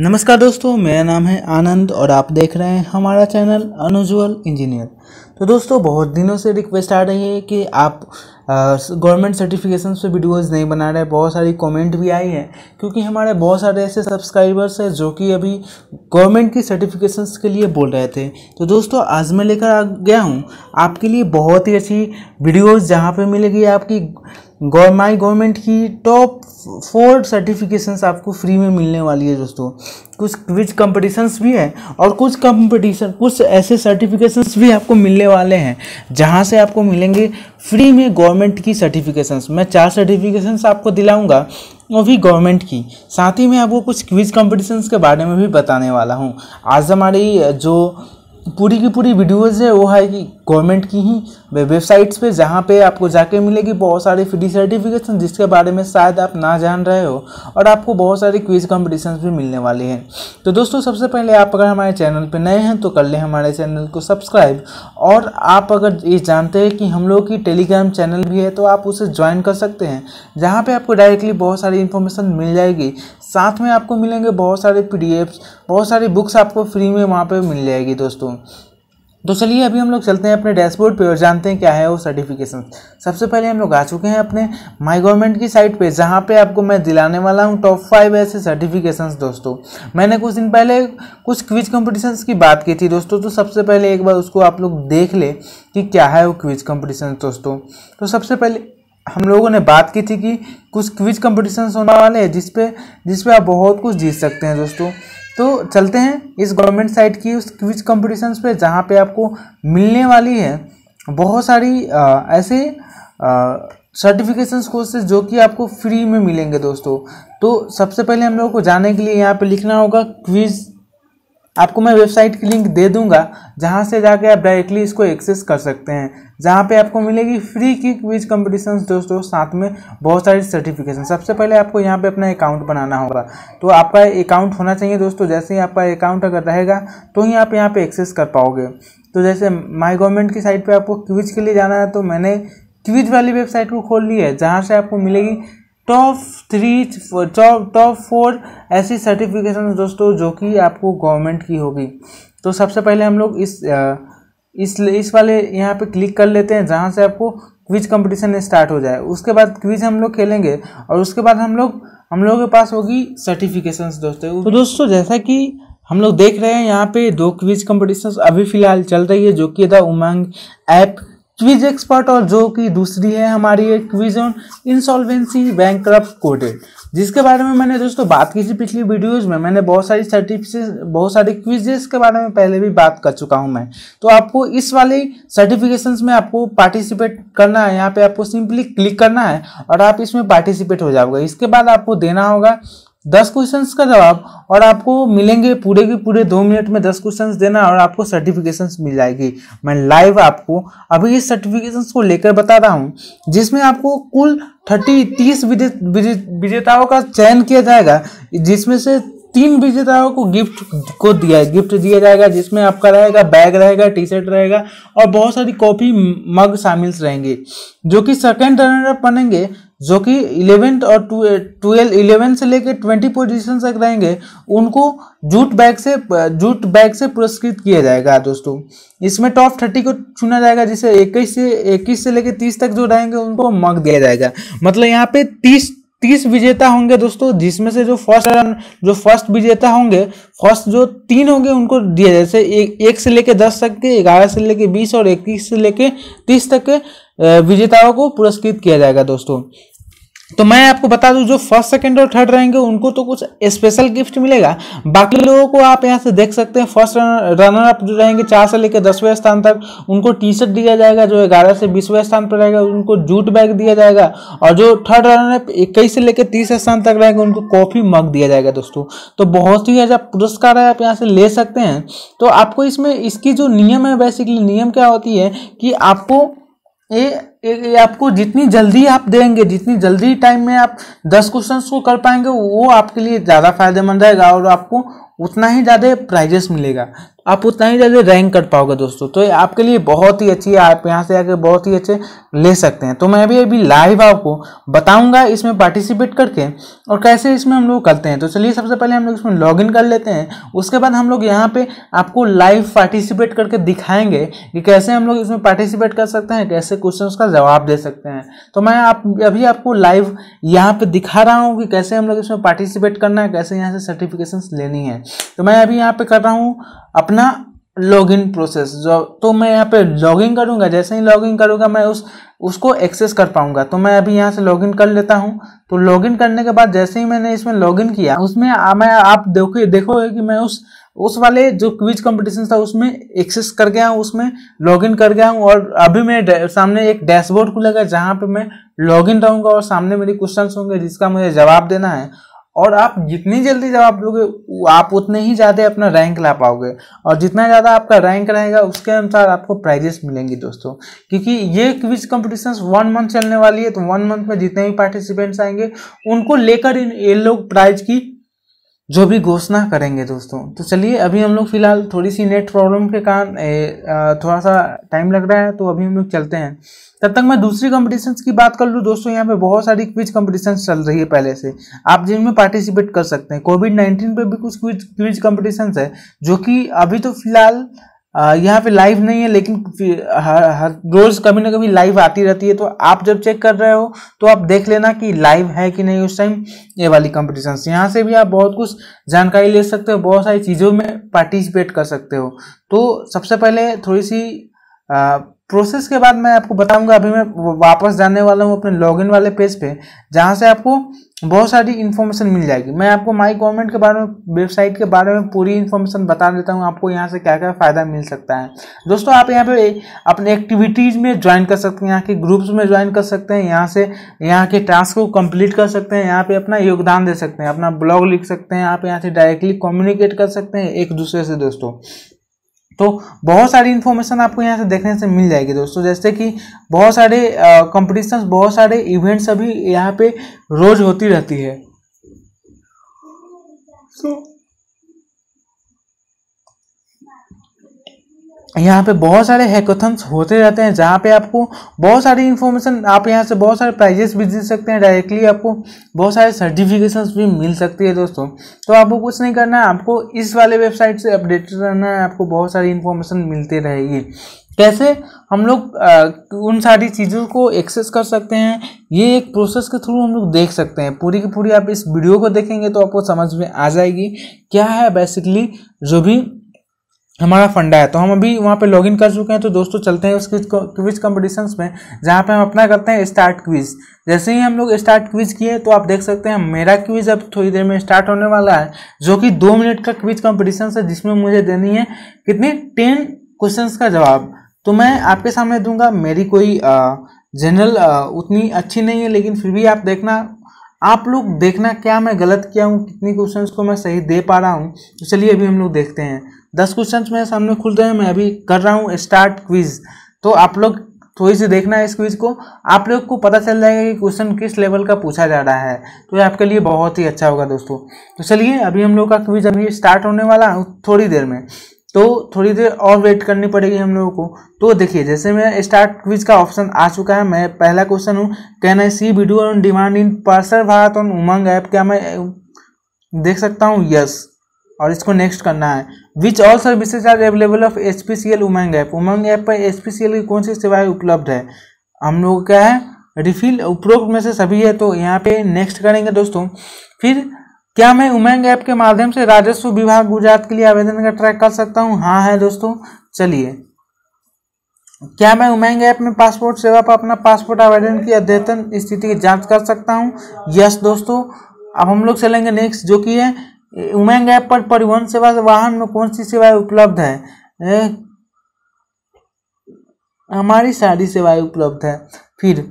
नमस्कार दोस्तों मेरा नाम है आनंद और आप देख रहे हैं हमारा चैनल अनुजुअल इंजीनियर तो दोस्तों बहुत दिनों से रिक्वेस्ट आ रही है कि आप गवर्नमेंट सर्टिफिकेशन पे वीडियोस नहीं बना रहे बहुत सारी कमेंट भी आई है क्योंकि हमारे बहुत सारे ऐसे सब्सक्राइबर्स हैं जो कि अभी गवर्नमेंट की सर्टिफिकेशन के लिए बोल रहे थे तो दोस्तों आज मैं लेकर आ गया हूँ आपके लिए बहुत ही अच्छी वीडियोज़ जहाँ पर मिलेगी आपकी गौर माई गवर्नमेंट की टॉप फोर सर्टिफिकेशंस आपको फ्री में मिलने वाली है दोस्तों कुछ क्विज कंपटीशंस भी है और कुछ कंपटीशन कुछ ऐसे सर्टिफिकेशंस भी आपको मिलने मिलने वाले हैं जहाँ से आपको मिलेंगे फ्री में गवर्नमेंट की सर्टिफिकेशंस मैं चार सर्टिफिकेशंस आपको दिलाऊंगा वो भी गवर्नमेंट की साथ ही मैं आपको कुछ क्विज कॉम्पिटिशन्स के बारे में भी बताने वाला हूँ आज हमारी जो पूरी की पूरी वीडियोज़ है वो है कि गवर्नमेंट की ही वेबसाइट्स पे जहाँ पे आपको जाके मिलेगी बहुत सारे फ्री सर्टिफिकेशन जिसके बारे में शायद आप ना जान रहे हो और आपको बहुत सारे क्विज कॉम्पिटिशन भी मिलने वाले हैं तो दोस्तों सबसे पहले आप अगर हमारे चैनल पर नए हैं तो कर लें हमारे चैनल को सब्सक्राइब और आप अगर ये जानते हैं कि हम लोग की टेलीग्राम चैनल भी है तो आप उसे ज्वाइन कर सकते हैं जहाँ पर आपको डायरेक्टली बहुत सारी इन्फॉर्मेशन मिल जाएगी साथ में आपको मिलेंगे बहुत सारे पी बहुत सारी बुक्स आपको फ्री में वहाँ पर मिल जाएगी दोस्तों दोस्तों तो चलिए अभी हम लोग चलते हैं अपने डैशबोर्ड पे और जानते हैं क्या है वो सर्टिफिकेशन सबसे पहले हम लोग आ चुके हैं अपने माई गवर्नमेंट की साइट पे जहाँ पे आपको मैं दिलाने वाला हूँ टॉप फाइव ऐसे सर्टिफिकेशंस दोस्तों मैंने कुछ दिन पहले कुछ क्विज कॉम्पिटिशन्स की बात की थी दोस्तों तो सबसे पहले एक बार उसको आप लोग देख ले कि क्या है वो क्विज कॉम्पिटिशन दोस्तों तो सबसे पहले हम लोगों ने बात की थी कि कुछ क्विज कॉम्पिटिशन्स होने वाले हैं जिसपे जिसपे आप बहुत कुछ जीत सकते हैं दोस्तों तो चलते हैं इस गवर्नमेंट साइट की उस क्विज कॉम्पिटिशन्स पे जहाँ पे आपको मिलने वाली है बहुत सारी आ, ऐसे सर्टिफिकेशंस कोर्सेज जो कि आपको फ्री में मिलेंगे दोस्तों तो सबसे पहले हम लोगों को जाने के लिए यहाँ पे लिखना होगा क्विज आपको मैं वेबसाइट की लिंक दे दूंगा जहां से जाके आप डायरेक्टली इसको एक्सेस कर सकते हैं जहां पे आपको मिलेगी फ्री की क्विज कंपटीशन दोस्तों साथ में बहुत सारी सर्टिफिकेशन सबसे पहले आपको यहां पे अपना अकाउंट बनाना होगा तो आपका अकाउंट होना चाहिए दोस्तों जैसे ही आपका अकाउंट अगर रहेगा तो ही आप यहाँ पर एक्सेस कर पाओगे तो जैसे माई गवर्नमेंट की साइट पर आपको क्विज के लिए जाना है तो मैंने क्विज वाली वेबसाइट को खोल ली है जहाँ से आपको मिलेगी top three top top four ऐसी सर्टिफिकेशन दोस्तों जो कि आपको गवर्नमेंट की होगी तो सबसे पहले हम लोग इस इस इस वाले यहाँ पे क्लिक कर लेते हैं जहाँ से आपको क्विज कंपटीशन स्टार्ट हो जाए उसके बाद क्विज हम लोग खेलेंगे और उसके बाद हम लोग हम लोगों के पास होगी सर्टिफिकेशन दोस्तों तो दोस्तों जैसा कि हम लोग देख रहे हैं यहाँ पे दो क्विज कंपटीशन अभी फिलहाल चल रही है जो कि the Umang app quiz expert और जो कि दूसरी है हमारी है quiz on insolvency bank coded जिसके बारे में मैंने दोस्तों बात की थी पिछली वीडियोज़ में मैंने बहुत सारी सर्टिफिकेट बहुत सारे क्विजेस के बारे में पहले भी बात कर चुका हूं मैं तो आपको इस वाले सर्टिफिकेशंस में आपको पार्टिसिपेट करना है यहाँ पे आपको सिंपली क्लिक करना है और आप इसमें पार्टिसिपेट हो जाओगे इसके बाद आपको देना होगा दस क्वेश्चंस का जवाब और आपको मिलेंगे पूरे के पूरे दो मिनट में दस क्वेश्चंस देना और आपको सर्टिफिकेशंस मिल जाएगी मैं लाइव आपको अभी इस सर्टिफिकेशंस को लेकर बता रहा हूँ जिसमें आपको कुल थर्टी तीस विजेताओं का चयन किया जाएगा जिसमें से तीन विजेताओं को गिफ्ट को दिया गिफ्ट दिया जाएगा जिसमें आपका रहेगा बैग रहेगा टी शर्ट रहेगा और बहुत सारी कॉफी मग शामिल रहेंगे जो कि सेकेंड रनर अप बनेंगे जो कि इलेवेंथ और ट्वेल्व इलेवेंथ से लेकर ट्वेंटी पोजिशन तक रहेंगे उनको जूट बैग से जूट बैग से पुरस्कृत किया जाएगा दोस्तों इसमें टॉप थर्टी को चुना जाएगा जिसे इक्कीस से इक्कीस से लेकर तीस तक जो रहेंगे उनको मग दिया जाएगा मतलब यहाँ पे तीस तीस विजेता होंगे दोस्तों जिसमें से जो फर्स्ट रन जो फर्स्ट विजेता होंगे फर्स्ट जो तीन होंगे उनको दिया जैसे एक एक से लेके दस तक के ग्यारह से लेके बीस और इक्कीस से लेके तीस तक के विजेताओं को पुरस्कृत किया जाएगा दोस्तों तो मैं आपको बता दूं जो फर्स्ट सेकंड और थर्ड रहेंगे उनको तो कुछ स्पेशल गिफ्ट मिलेगा बाकी लोगों को आप यहां से देख सकते हैं फर्स्ट रनर अप जो रहेंगे चार से लेकर दसवें स्थान तक उनको टी शर्ट दिया जाएगा जो ग्यारह से बीसवें स्थान पर रहेगा उनको जूट बैग दिया जाएगा और जो थर्ड रनर अप इक्कीस से लेकर तीस स्थान तक रहेंगे उनको कॉफ़ी मग दिया जाएगा दोस्तों तो बहुत ही अच्छा पुरस्कार है आप यहाँ से ले सकते हैं तो आपको इसमें इसकी जो नियम है बेसिकली नियम क्या होती है कि आपको ये आपको जितनी जल्दी आप देंगे जितनी जल्दी टाइम में आप दस क्वेश्चन को कर पाएंगे वो आपके लिए ज़्यादा फायदेमंद रहेगा और आपको उतना ही ज़्यादा प्राइजेस मिलेगा आप उतना ही ज़्यादा रैंक कर पाओगे दोस्तों तो आपके लिए बहुत ही अच्छी है आप यहाँ से आकर बहुत ही अच्छे ले सकते हैं तो मैं अभी अभी लाइव आपको बताऊंगा इसमें पार्टिसिपेट करके और कैसे इसमें हम लोग करते हैं तो चलिए सबसे पहले हम लोग इसमें लॉगिन कर लेते हैं उसके बाद हम लोग यहाँ पर आपको लाइव पार्टिसिपेट करके दिखाएंगे कि कैसे हम लोग इसमें पार्टिसिपेट कर सकते हैं कैसे क्वेश्चन का जवाब दे सकते हैं तो मैं आप अभी आपको लाइव यहाँ पर दिखा रहा हूँ कि कैसे हम लोग इसमें पार्टिसिपेट करना है कैसे यहाँ से सर्टिफिकेशन लेनी है तो मैं अभी यहाँ पर कर रहा हूँ अपना लॉगिन प्रोसेस जो तो मैं यहाँ पे लॉगिन करूँगा जैसे ही लॉगिन करूँगा मैं उस उसको एक्सेस कर पाऊँगा तो मैं अभी यहाँ से लॉगिन कर लेता हूँ तो लॉगिन करने के बाद जैसे ही मैंने इसमें लॉगिन किया उसमें आ, मैं आप देखो देखोगे कि मैं उस उस वाले जो क्विज कंपटीशन था उसमें एक्सेस कर गया हूँ उसमें लॉगिन कर गया हूँ और अभी मैं सामने एक डैशबोर्ड खुलेगा जहाँ पर मैं लॉगिन रहूँगा और सामने मेरे क्वेश्चन होंगे जिसका मुझे जवाब देना है और आप जितनी जल्दी जवाब दोगे आप उतने ही ज़्यादा अपना रैंक ला पाओगे और जितना ज़्यादा आपका रैंक रहेगा उसके अनुसार आपको प्राइजेस मिलेंगी दोस्तों क्योंकि ये क्विज कॉम्पिटिशन वन मंथ चलने वाली है तो वन मंथ में जितने भी पार्टिसिपेंट्स आएंगे उनको लेकर इन ये लोग प्राइज की जो भी घोषणा करेंगे दोस्तों तो चलिए अभी हम लोग फिलहाल थोड़ी सी नेट प्रॉब्लम के कारण थोड़ा सा टाइम लग रहा है तो अभी हम लोग चलते हैं तब तक मैं दूसरी कॉम्पिटिशन की बात कर लूँ दोस्तों यहाँ पे बहुत सारी क्विज कॉम्पिटिशन चल रही है पहले से आप जिनमें पार्टिसिपेट कर सकते हैं कोविड नाइन्टीन पर भी कुछ क्विज क्विज कंपटीशंस है जो कि अभी तो फिलहाल यहाँ पे लाइव नहीं है लेकिन हर हर रोज कभी ना कभी लाइव आती रहती है तो आप जब चेक कर रहे हो तो आप देख लेना कि लाइव है कि नहीं उस टाइम ये वाली कॉम्पिटिशन यहाँ से भी आप बहुत कुछ जानकारी ले सकते हो बहुत सारी चीज़ों में पार्टिसिपेट कर सकते हो तो सबसे पहले थोड़ी सी आ, प्रोसेस के बाद मैं आपको बताऊंगा अभी मैं वापस जाने वाला हूँ अपने लॉगिन वाले पेज पे जहाँ से आपको बहुत सारी इन्फॉर्मेशन मिल जाएगी मैं आपको माई गवर्नमेंट के बारे में वेबसाइट के बारे में पूरी इन्फॉर्मेशन बता देता हूँ आपको यहाँ से क्या क्या फ़ायदा मिल सकता है दोस्तों आप यहाँ पे अपने एक्टिविटीज़ में ज्वाइन कर सकते हैं यहाँ के ग्रुप्स में ज्वाइन कर सकते हैं यहाँ से यहाँ के टास्क को कम्प्लीट कर सकते हैं यहाँ पर अपना योगदान दे सकते हैं अपना ब्लॉग लिख सकते हैं आप यहाँ से डायरेक्टली कम्युनिकेट कर सकते हैं एक दूसरे से दोस्तों तो बहुत सारी इन्फॉर्मेशन आपको यहाँ से देखने से मिल जाएगी दोस्तों जैसे कि बहुत सारे कॉम्पिटिशन बहुत सारे इवेंट्स अभी यहाँ पे रोज होती रहती है तो so, यहाँ पे बहुत सारे हैकोथन्स होते रहते हैं जहाँ पे आपको बहुत सारी इन्फॉर्मेशन आप यहाँ से बहुत सारे प्राइजेस भी जीत सकते हैं डायरेक्टली आपको बहुत सारे सर्टिफिकेशंस भी मिल सकती है दोस्तों तो आपको कुछ नहीं करना है आपको इस वाले वेबसाइट से अपडेटेड रहना है आपको बहुत सारी इन्फॉर्मेशन मिलती रहेगी कैसे हम लोग उन सारी चीज़ों को एक्सेस कर सकते हैं ये एक प्रोसेस के थ्रू हम लोग देख सकते हैं पूरी की पूरी आप इस वीडियो को देखेंगे तो आपको समझ में आ जाएगी क्या है बेसिकली जो भी हमारा फंडा है तो हम अभी वहाँ पे लॉगिन कर चुके हैं तो दोस्तों चलते हैं उस क्विज कॉम्पिटिशन में जहाँ पे हम अपना करते हैं स्टार्ट क्विज जैसे ही हम लोग स्टार्ट क्विज किए तो आप देख सकते हैं मेरा क्विज अब थोड़ी देर में स्टार्ट होने वाला है जो कि दो मिनट का क्विज कॉम्पिटिशन है जिसमें मुझे देनी है कितनी टेन क्वेश्चन का जवाब तो मैं आपके सामने दूंगा मेरी कोई जनरल उतनी अच्छी नहीं है लेकिन फिर भी आप देखना आप लोग देखना क्या मैं गलत किया हूँ कितनी क्वेश्चंस को मैं सही दे पा रहा हूँ तो चलिए अभी हम लोग देखते हैं दस क्वेश्चंस मेरे सामने खुल हैं मैं अभी कर रहा हूँ स्टार्ट क्विज तो आप लोग थोड़ी सी देखना है इस क्विज को आप लोग को पता चल जाएगा कि क्वेश्चन किस लेवल का पूछा जा रहा है तो ये आपके लिए बहुत ही अच्छा होगा दोस्तों तो चलिए अभी हम लोग का क्विज अभी स्टार्ट होने वाला थोड़ी देर में तो थोड़ी देर और वेट करनी पड़ेगी हम लोगों को तो देखिए जैसे मैं स्टार्ट क्विज का ऑप्शन आ चुका है मैं पहला क्वेश्चन हूँ can I see video on demand in Prasar Bharati on Umang app क्या मैं देख सकता हूँ यस और इसको नेक्स्ट करना है which all services are available of H P C L Umang app Umang app पर एच पी सी एल की कौन सी सेवाएं उपलब्ध है हम लोग क्या है रिफिल उपरोक्त में से सभी है तो यहाँ पे नेक्स्ट करेंगे दोस्तों फिर क्या मैं उमंग ऐप के माध्यम से राजस्व विभाग गुजरात के लिए आवेदन का ट्रैक कर सकता हूँ हाँ है दोस्तों चलिए क्या मैं उमंग ऐप में पासपोर्ट सेवा पर अपना पासपोर्ट आवेदन की अद्यतन स्थिति की जांच कर सकता हूँ यस दोस्तों अब हम लोग चलेंगे नेक्स्ट जो कि है उमंग ऐप पर परिवहन सेवा वाहन में कौन सी सेवाएं उपलब्ध है ए, हमारी सारी सेवाएं उपलब्ध है फिर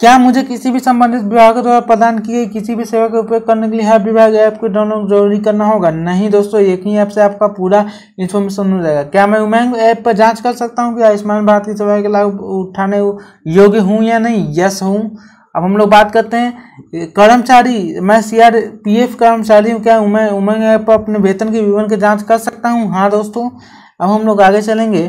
क्या मुझे किसी भी संबंधित विभाग द्वारा प्रदान की गई किसी भी सेवा का उपयोग करने के लिए हर विभाग ऐप को डाउनलोड जरूरी करना होगा नहीं दोस्तों एक ही ऐप से आपका पूरा इन्फॉर्मेशन मिल जाएगा क्या मैं उमंग ऐप पर जांच कर सकता हूं कि आयुष्मान भारत की सेवा के लाभ उठाने योग्य हूं या नहीं यस हूं अब हम लोग बात करते हैं कर्मचारी मैं सी आर पी एफ कर्मचारी हूँ क्या मैं उमंग ऐप पर अपने वेतन के विवरण की जाँच कर सकता हूँ हाँ दोस्तों अब हम लोग आगे चलेंगे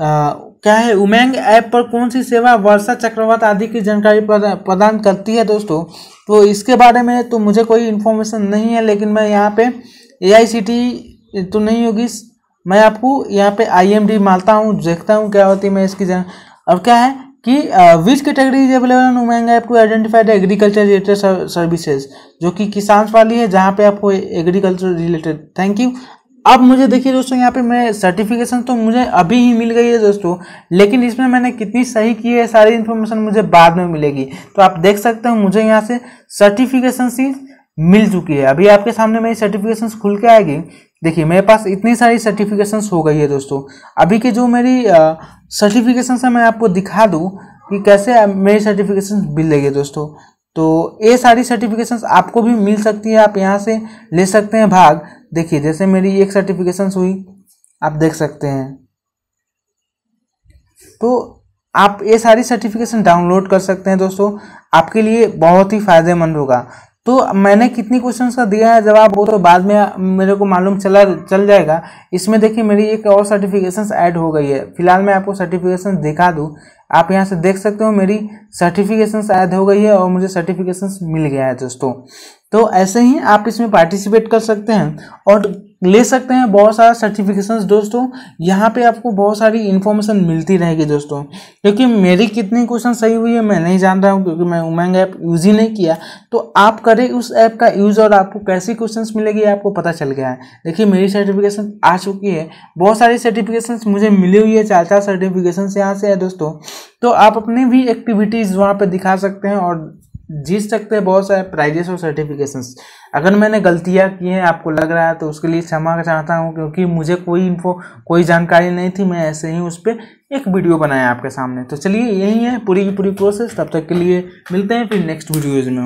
आ, क्या है उमंग ऐप पर कौन सी सेवा वर्षा चक्रवात आदि की जानकारी प्रदान करती है दोस्तों तो इसके बारे में तो मुझे कोई इन्फॉर्मेशन नहीं है लेकिन मैं यहाँ पे ए तो नहीं होगी मैं आपको यहाँ पे आई मारता हूँ देखता हूँ क्या होती है मैं इसकी जान अब क्या है कि which category is available on Umang app to identified agriculture related services जो कि किसान वाली है जहाँ पे आपको एग्रीकल्चर रिलेटेड थैंक यू अब मुझे देखिए दोस्तों यहाँ पे मैं सर्टिफिकेशन तो मुझे अभी ही मिल गई है दोस्तों लेकिन इसमें मैंने कितनी सही की है सारी इन्फॉर्मेशन मुझे बाद में मिलेगी तो आप देख सकते हो मुझे यहाँ से सर्टिफिकेशन सी मिल चुकी है अभी आपके सामने मेरी सर्टिफिकेशन खुल के आएगी देखिए मेरे पास इतनी सारी सर्टिफिकेशन हो गई है दोस्तों अभी की जो मेरी सर्टिफिकेशन है मैं आपको दिखा दूँ कि कैसे मेरी सर्टिफिकेशन मिल रही है दोस्तों तो ये सारी सर्टिफिकेशंस आपको भी मिल सकती है आप यहाँ से ले सकते हैं भाग देखिए जैसे मेरी एक सर्टिफिकेशन हुई आप देख सकते हैं तो आप ये सारी सर्टिफिकेशन डाउनलोड कर सकते हैं दोस्तों आपके लिए बहुत ही फायदेमंद होगा तो मैंने कितनी क्वेश्चंस का दिया है जवाब वो तो बाद में मेरे को मालूम चला चल जाएगा इसमें देखिए मेरी एक और सर्टिफिकेशंस ऐड हो गई है फिलहाल मैं आपको सर्टिफिकेशन दिखा दूँ आप यहाँ से देख सकते हो मेरी सर्टिफिकेशन ऐड हो गई है और मुझे सर्टिफिकेशन मिल गया है दोस्तों तो ऐसे ही आप इसमें पार्टिसिपेट कर सकते हैं और ले सकते हैं बहुत सारा सर्टिफिकेशंस दोस्तों यहाँ पे आपको बहुत सारी इन्फॉर्मेशन मिलती रहेगी दोस्तों क्योंकि मेरी कितनी क्वेश्चन सही हुई है मैं नहीं जान रहा हूँ क्योंकि मैं उमंग ऐप यूज़ ही नहीं किया तो आप करें उस ऐप का यूज़ और आपको कैसी क्वेश्चंस मिलेगी आपको पता चल गया है देखिए मेरी सर्टिफिकेशन आ चुकी है बहुत सारी सर्टिफिकेशन मुझे मिली हुई है चार चार सर्टिफिकेशन यहाँ से है दोस्तों तो आप अपने भी एक्टिविटीज़ वहाँ पर दिखा सकते हैं और जीत सकते हैं बहुत सारे प्राइजेस और सर्टिफिकेशंस अगर मैंने गलतियाँ की हैं आपको लग रहा है तो उसके लिए क्षमा चाहता हूँ क्योंकि मुझे कोई इन्फो कोई जानकारी नहीं थी मैं ऐसे ही उस पर एक वीडियो बनाया आपके सामने तो चलिए यही है पूरी की पूरी प्रोसेस तब तक के लिए मिलते हैं फिर नेक्स्ट वीडियोज़ में